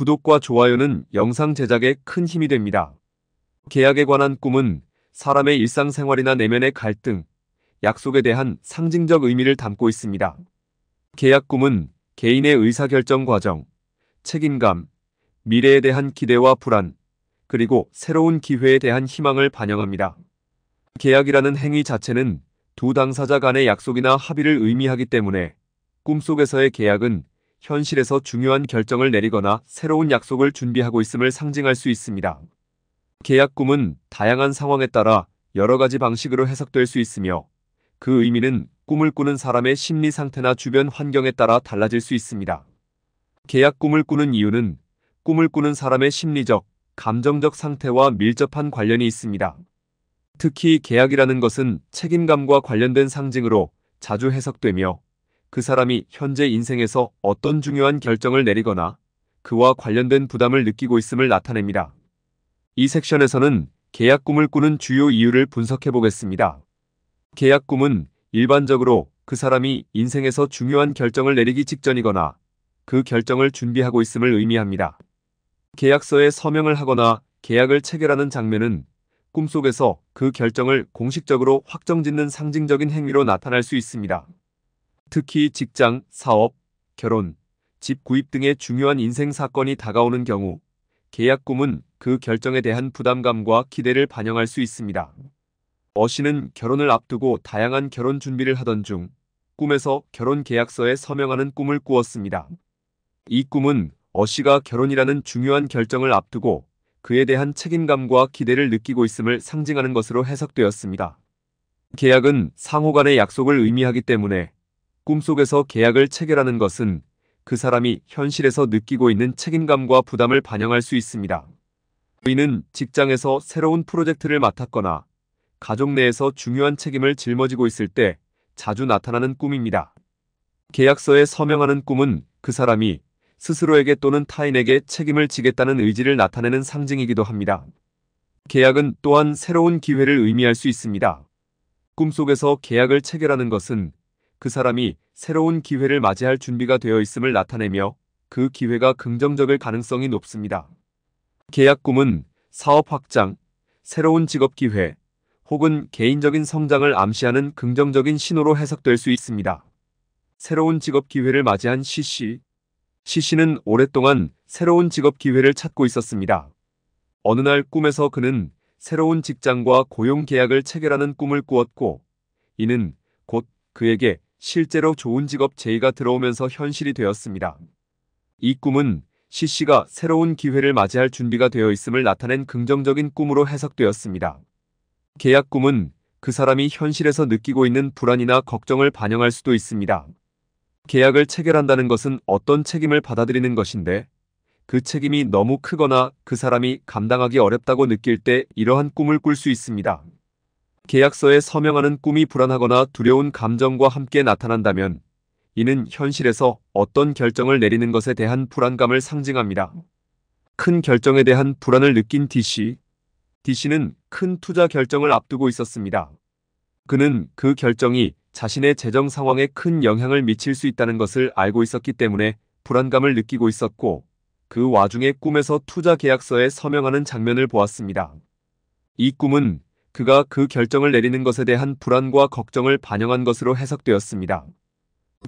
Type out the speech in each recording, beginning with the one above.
구독과 좋아요는 영상 제작에 큰 힘이 됩니다. 계약에 관한 꿈은 사람의 일상생활이나 내면의 갈등, 약속에 대한 상징적 의미를 담고 있습니다. 계약 꿈은 개인의 의사결정 과정, 책임감, 미래에 대한 기대와 불안, 그리고 새로운 기회에 대한 희망을 반영합니다. 계약이라는 행위 자체는 두 당사자 간의 약속이나 합의를 의미하기 때문에 꿈속에서의 계약은 현실에서 중요한 결정을 내리거나 새로운 약속을 준비하고 있음을 상징할 수 있습니다. 계약 꿈은 다양한 상황에 따라 여러 가지 방식으로 해석될 수 있으며 그 의미는 꿈을 꾸는 사람의 심리 상태나 주변 환경에 따라 달라질 수 있습니다. 계약 꿈을 꾸는 이유는 꿈을 꾸는 사람의 심리적, 감정적 상태와 밀접한 관련이 있습니다. 특히 계약이라는 것은 책임감과 관련된 상징으로 자주 해석되며 그 사람이 현재 인생에서 어떤 중요한 결정을 내리거나 그와 관련된 부담을 느끼고 있음을 나타냅니다. 이 섹션에서는 계약 꿈을 꾸는 주요 이유를 분석해 보겠습니다. 계약 꿈은 일반적으로 그 사람이 인생에서 중요한 결정을 내리기 직전이거나 그 결정을 준비하고 있음을 의미합니다. 계약서에 서명을 하거나 계약을 체결하는 장면은 꿈속에서 그 결정을 공식적으로 확정짓는 상징적인 행위로 나타날 수 있습니다. 특히 직장, 사업, 결혼, 집 구입 등의 중요한 인생 사건이 다가오는 경우 계약꿈은그 결정에 대한 부담감과 기대를 반영할 수 있습니다. 어시는 결혼을 앞두고 다양한 결혼 준비를 하던 중 꿈에서 결혼 계약서에 서명하는 꿈을 꾸었습니다. 이 꿈은 어시가 결혼이라는 중요한 결정을 앞두고 그에 대한 책임감과 기대를 느끼고 있음을 상징하는 것으로 해석되었습니다. 계약은 상호 간의 약속을 의미하기 때문에 꿈속에서 계약을 체결하는 것은 그 사람이 현실에서 느끼고 있는 책임감과 부담을 반영할 수 있습니다. 그이는 직장에서 새로운 프로젝트를 맡았거나 가족 내에서 중요한 책임을 짊어지고 있을 때 자주 나타나는 꿈입니다. 계약서에 서명하는 꿈은 그 사람이 스스로에게 또는 타인에게 책임을 지겠다는 의지를 나타내는 상징이기도 합니다. 계약은 또한 새로운 기회를 의미할 수 있습니다. 꿈속에서 계약을 체결하는 것은 그 사람이 새로운 기회를 맞이할 준비가 되어 있음을 나타내며 그 기회가 긍정적일 가능성이 높습니다. 계약 꿈은 사업 확장, 새로운 직업 기회, 혹은 개인적인 성장을 암시하는 긍정적인 신호로 해석될 수 있습니다. 새로운 직업 기회를 맞이한 시 c 시 c 는 오랫동안 새로운 직업 기회를 찾고 있었습니다. 어느 날 꿈에서 그는 새로운 직장과 고용 계약을 체결하는 꿈을 꾸었고, 이는 곧 그에게 실제로 좋은 직업 제의가 들어오면서 현실이 되었습니다. 이 꿈은 C 씨가 새로운 기회를 맞이할 준비가 되어 있음을 나타낸 긍정적인 꿈으로 해석되었습니다. 계약 꿈은 그 사람이 현실에서 느끼고 있는 불안이나 걱정을 반영할 수도 있습니다. 계약을 체결한다는 것은 어떤 책임을 받아들이는 것인데 그 책임이 너무 크거나 그 사람이 감당하기 어렵다고 느낄 때 이러한 꿈을 꿀 수 있습니다. 계약서에 서명하는 꿈이 불안하거나 두려운 감정과 함께 나타난다면 이는 현실에서 어떤 결정을 내리는 것에 대한 불안감을 상징합니다. 큰 결정에 대한 불안을 느낀 DC. DC는 큰 투자 결정을 앞두고 있었습니다. 그는 그 결정이 자신의 재정 상황에 큰 영향을 미칠 수 있다는 것을 알고 있었기 때문에 불안감을 느끼고 있었고 그 와중에 꿈에서 투자 계약서에 서명하는 장면을 보았습니다. 이 꿈은 그가 그 결정을 내리는 것에 대한 불안과 걱정을 반영한 것으로 해석되었습니다.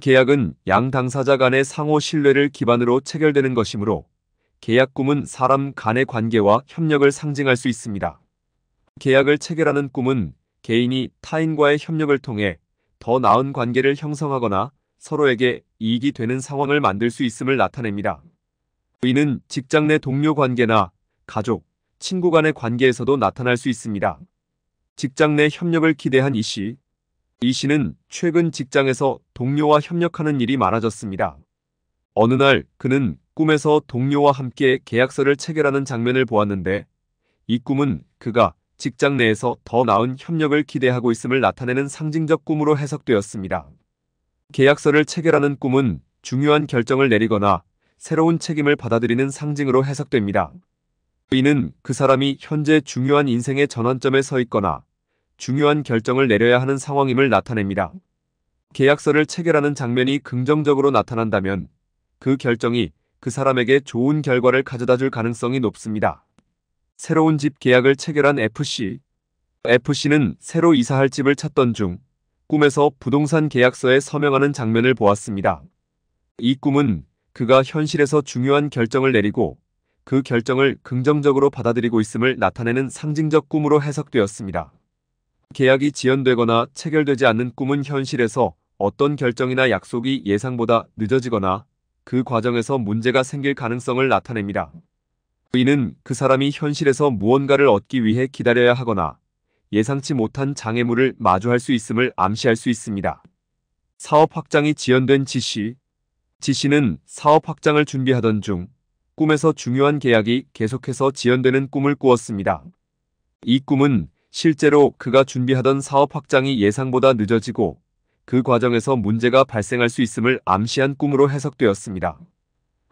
계약은 양 당사자 간의 상호 신뢰를 기반으로 체결되는 것이므로 계약 꿈은 사람 간의 관계와 협력을 상징할 수 있습니다. 계약을 체결하는 꿈은 개인이 타인과의 협력을 통해 더 나은 관계를 형성하거나 서로에게 이익이 되는 상황을 만들 수 있음을 나타냅니다. 이는 직장 내 동료 관계나 가족, 친구 간의 관계에서도 나타날 수 있습니다. 직장 내 협력을 기대한 이 씨. 이 씨는 최근 직장에서 동료와 협력하는 일이 많아졌습니다. 어느 날 그는 꿈에서 동료와 함께 계약서를 체결하는 장면을 보았는데 이 꿈은 그가 직장 내에서 더 나은 협력을 기대하고 있음을 나타내는 상징적 꿈으로 해석되었습니다. 계약서를 체결하는 꿈은 중요한 결정을 내리거나 새로운 책임을 받아들이는 상징으로 해석됩니다. 이는 그 사람이 현재 중요한 인생의 전환점에 서 있거나 중요한 결정을 내려야 하는 상황임을 나타냅니다. 계약서를 체결하는 장면이 긍정적으로 나타난다면 그 결정이 그 사람에게 좋은 결과를 가져다 줄 가능성이 높습니다. 새로운 집 계약을 체결한 FC FC는 새로 이사할 집을 찾던 중 꿈에서 부동산 계약서에 서명하는 장면을 보았습니다. 이 꿈은 그가 현실에서 중요한 결정을 내리고 그 결정을 긍정적으로 받아들이고 있음을 나타내는 상징적 꿈으로 해석되었습니다. 계약이 지연되거나 체결되지 않는 꿈은 현실에서 어떤 결정이나 약속이 예상보다 늦어지거나 그 과정에서 문제가 생길 가능성을 나타냅니다. 이는 그 사람이 현실에서 무언가를 얻기 위해 기다려야 하거나 예상치 못한 장애물을 마주할 수 있음을 암시할 수 있습니다. 사업 확장이 지연된 지시 지시는 사업 확장을 준비하던 중 꿈에서 중요한 계약이 계속해서 지연되는 꿈을 꾸었습니다. 이 꿈은 실제로 그가 준비하던 사업 확장이 예상보다 늦어지고 그 과정에서 문제가 발생할 수 있음을 암시한 꿈으로 해석되었습니다.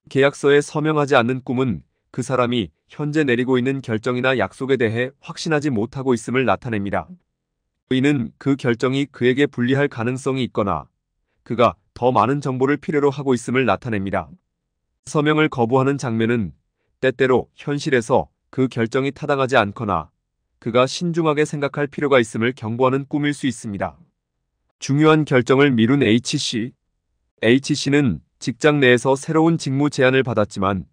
계약서에 서명하지 않는 꿈은 그 사람이 현재 내리고 있는 결정이나 약속에 대해 확신하지 못하고 있음을 나타냅니다. 이는 그 결정이 그에게 불리할 가능성이 있거나 그가 더 많은 정보를 필요로 하고 있음을 나타냅니다. 서명을 거부하는 장면은 때때로 현실에서 그 결정이 타당하지 않거나 그가 신중하게 생각할 필요가 있음을 경고하는 꿈일 수 있습니다. 중요한 결정을 미룬 H씨 H씨는 직장 내에서 새로운 직무 제안을 받았지만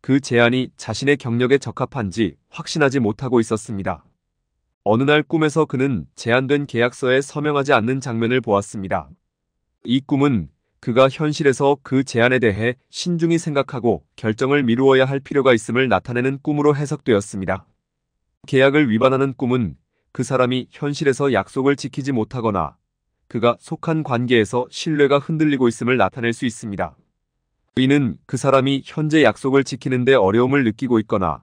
그 제안이 자신의 경력에 적합한지 확신하지 못하고 있었습니다. 어느 날 꿈에서 그는 제안된 계약서에 서명하지 않는 장면을 보았습니다. 이 꿈은 그가 현실에서 그 제안에 대해 신중히 생각하고 결정을 미루어야 할 필요가 있음을 나타내는 꿈으로 해석되었습니다. 계약을 위반하는 꿈은 그 사람이 현실에서 약속을 지키지 못하거나 그가 속한 관계에서 신뢰가 흔들리고 있음을 나타낼 수 있습니다. 이는 그 사람이 현재 약속을 지키는데 어려움을 느끼고 있거나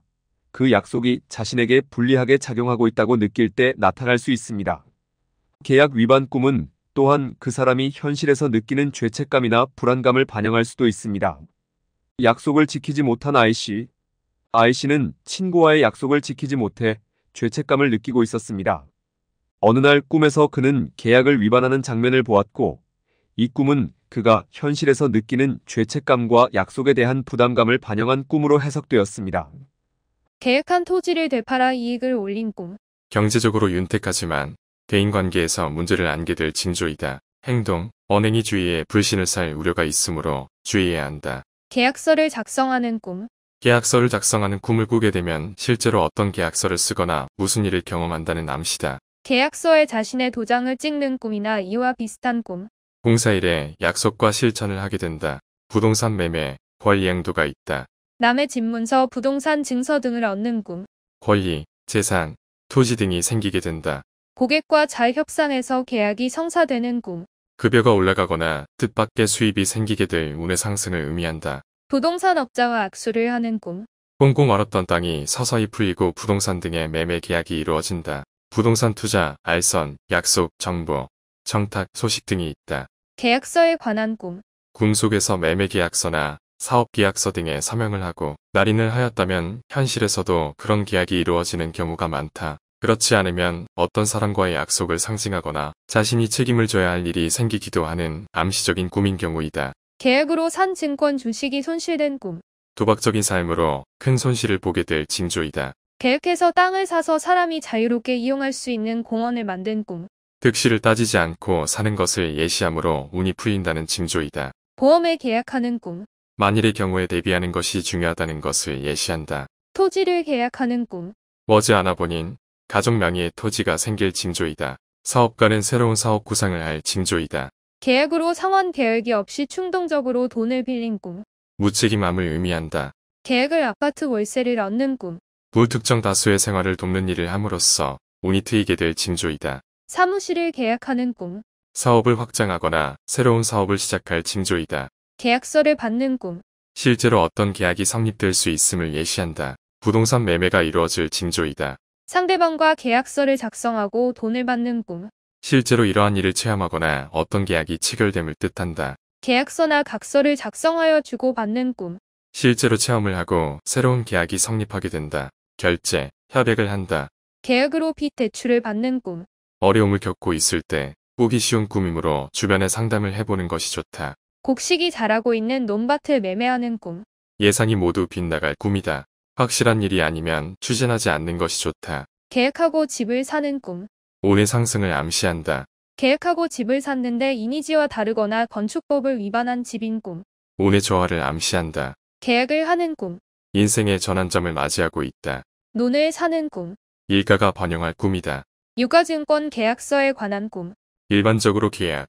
그 약속이 자신에게 불리하게 작용하고 있다고 느낄 때 나타날 수 있습니다. 계약 위반 꿈은 또한 그 사람이 현실에서 느끼는 죄책감이나 불안감을 반영할 수도 있습니다. 약속을 지키지 못한 아이씨 아이씨는 친구와의 약속을 지키지 못해 죄책감을 느끼고 있었습니다. 어느 날 꿈에서 그는 계약을 위반하는 장면을 보았고 이 꿈은 그가 현실에서 느끼는 죄책감과 약속에 대한 부담감을 반영한 꿈으로 해석되었습니다. 계획한 토지를 되팔아 이익을 올린 꿈 경제적으로 윤택하지만 대인관계에서 문제를 안게 될 징조이다. 행동, 언행이 주위에 불신을 살 우려가 있으므로 주의해야 한다. 계약서를 작성하는 꿈 계약서를 작성하는 꿈을 꾸게 되면 실제로 어떤 계약서를 쓰거나 무슨 일을 경험한다는 암시다. 계약서에 자신의 도장을 찍는 꿈이나 이와 비슷한 꿈 공사일에 약속과 실천을 하게 된다. 부동산 매매, 권리행도가 있다. 남의 집 문서, 부동산 증서 등을 얻는 꿈 권리, 재산, 토지 등이 생기게 된다. 고객과 잘 협상해서 계약이 성사되는 꿈. 급여가 올라가거나 뜻밖의 수입이 생기게 될 운의 상승을 의미한다. 부동산 업자와 악수를 하는 꿈. 꽁꽁 얼었던 땅이 서서히 풀리고 부동산 등의 매매 계약이 이루어진다. 부동산 투자, 알선, 약속, 정보, 정탁, 소식 등이 있다. 계약서에 관한 꿈. 꿈 속에서 매매 계약서나 사업 계약서 등에 서명을 하고 날인을 하였다면 현실에서도 그런 계약이 이루어지는 경우가 많다. 그렇지 않으면 어떤 사람과의 약속을 상징하거나 자신이 책임을 져야 할 일이 생기기도 하는 암시적인 꿈인 경우이다. 계약으로산 증권 주식이 손실된 꿈. 도박적인 삶으로 큰 손실을 보게 될 징조이다. 계획해서 땅을 사서 사람이 자유롭게 이용할 수 있는 공원을 만든 꿈. 득실을 따지지 않고 사는 것을 예시함으로 운이 풀린다는 징조이다. 보험에 계약하는 꿈. 만일의 경우에 대비하는 것이 중요하다는 것을 예시한다. 토지를 계약하는 꿈. 머지않아 본인 가족 명의의 토지가 생길 징조이다. 사업가는 새로운 사업 구상을 할 징조이다. 계약으로 상환 계획이 없이 충동적으로 돈을 빌린 꿈. 무책임함을 의미한다. 계약을 아파트 월세를 얻는 꿈. 불특정 다수의 생활을 돕는 일을 함으로써 운이 트이게 될 징조이다. 사무실을 계약하는 꿈. 사업을 확장하거나 새로운 사업을 시작할 징조이다. 계약서를 받는 꿈. 실제로 어떤 계약이 성립될 수 있음을 예시한다. 부동산 매매가 이루어질 징조이다. 상대방과 계약서를 작성하고 돈을 받는 꿈. 실제로 이러한 일을 체험하거나 어떤 계약이 체결됨을 뜻한다. 계약서나 각서를 작성하여 주고받는 꿈. 실제로 체험을 하고 새로운 계약이 성립하게 된다. 결제, 협약을 한다. 계약으로 빚 대출을 받는 꿈. 어려움을 겪고 있을 때 꾸기 쉬운 꿈이므로 주변에 상담을 해보는 것이 좋다. 곡식이 자라고 있는 논밭을 매매하는 꿈. 예상이 모두 빗나갈 꿈이다. 확실한 일이 아니면 추진하지 않는 것이 좋다. 계획하고 집을 사는 꿈. 오해 상승을 암시한다. 계획하고 집을 샀는데 이미지와 다르거나 건축법을 위반한 집인 꿈. 오해 저하를 암시한다. 계약을 하는 꿈. 인생의 전환점을 맞이하고 있다. 논을 사는 꿈. 일가가 번영할 꿈이다. 유가증권 계약서에 관한 꿈. 일반적으로 계약,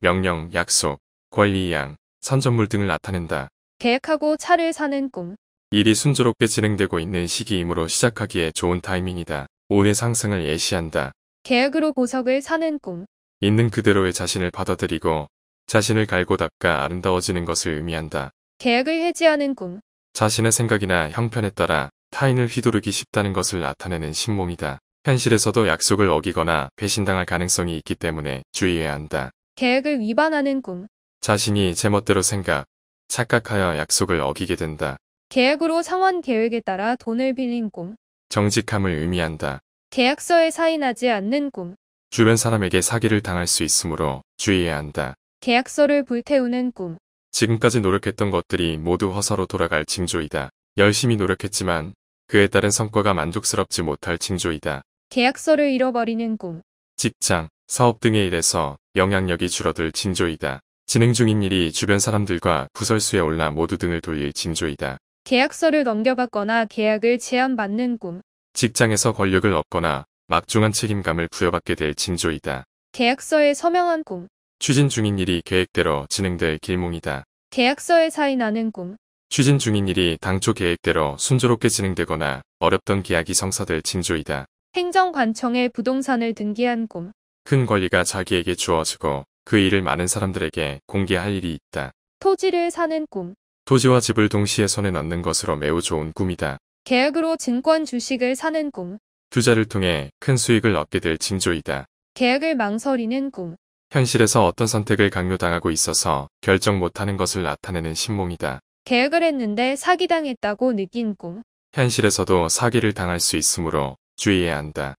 명령, 약속, 권리이양, 선전물 등을 나타낸다. 계약하고 차를 사는 꿈. 일이 순조롭게 진행되고 있는 시기이므로 시작하기에 좋은 타이밍이다. 오해 상승을 예시한다. 계약으로 보석을 사는 꿈. 있는 그대로의 자신을 받아들이고 자신을 갈고 닦아 아름다워지는 것을 의미한다. 계약을 해지하는 꿈. 자신의 생각이나 형편에 따라 타인을 휘두르기 쉽다는 것을 나타내는 신몽이다. 현실에서도 약속을 어기거나 배신당할 가능성이 있기 때문에 주의해야 한다. 계약을 위반하는 꿈. 자신이 제멋대로 생각, 착각하여 약속을 어기게 된다. 계약으로 상환 계획에 따라 돈을 빌린 꿈. 정직함을 의미한다. 계약서에 사인하지 않는 꿈. 주변 사람에게 사기를 당할 수 있으므로 주의해야 한다. 계약서를 불태우는 꿈. 지금까지 노력했던 것들이 모두 허사로 돌아갈 징조이다. 열심히 노력했지만 그에 따른 성과가 만족스럽지 못할 징조이다. 계약서를 잃어버리는 꿈. 직장, 사업 등의 일에서 영향력이 줄어들 징조이다. 진행 중인 일이 주변 사람들과 구설수에 올라 모두 등을 돌릴 징조이다. 계약서를 넘겨받거나 계약을 제한받는 꿈. 직장에서 권력을 얻거나 막중한 책임감을 부여받게 될 징조이다. 계약서에 서명한 꿈. 추진 중인 일이 계획대로 진행될 길몽이다. 계약서에 사인하는 꿈. 추진 중인 일이 당초 계획대로 순조롭게 진행되거나 어렵던 계약이 성사될 징조이다. 행정관청에 부동산을 등기한 꿈. 큰 권리가 자기에게 주어지고 그 일을 많은 사람들에게 공개할 일이 있다. 토지를 사는 꿈. 토지와 집을 동시에 손에 넣는 것으로 매우 좋은 꿈이다. 계약으로 증권 주식을 사는 꿈. 투자를 통해 큰 수익을 얻게 될 징조이다. 계약을 망설이는 꿈. 현실에서 어떤 선택을 강요당하고 있어서 결정 못하는 것을 나타내는 신몽이다. 계약을 했는데 사기당했다고 느낀 꿈. 현실에서도 사기를 당할 수 있으므로 주의해야 한다.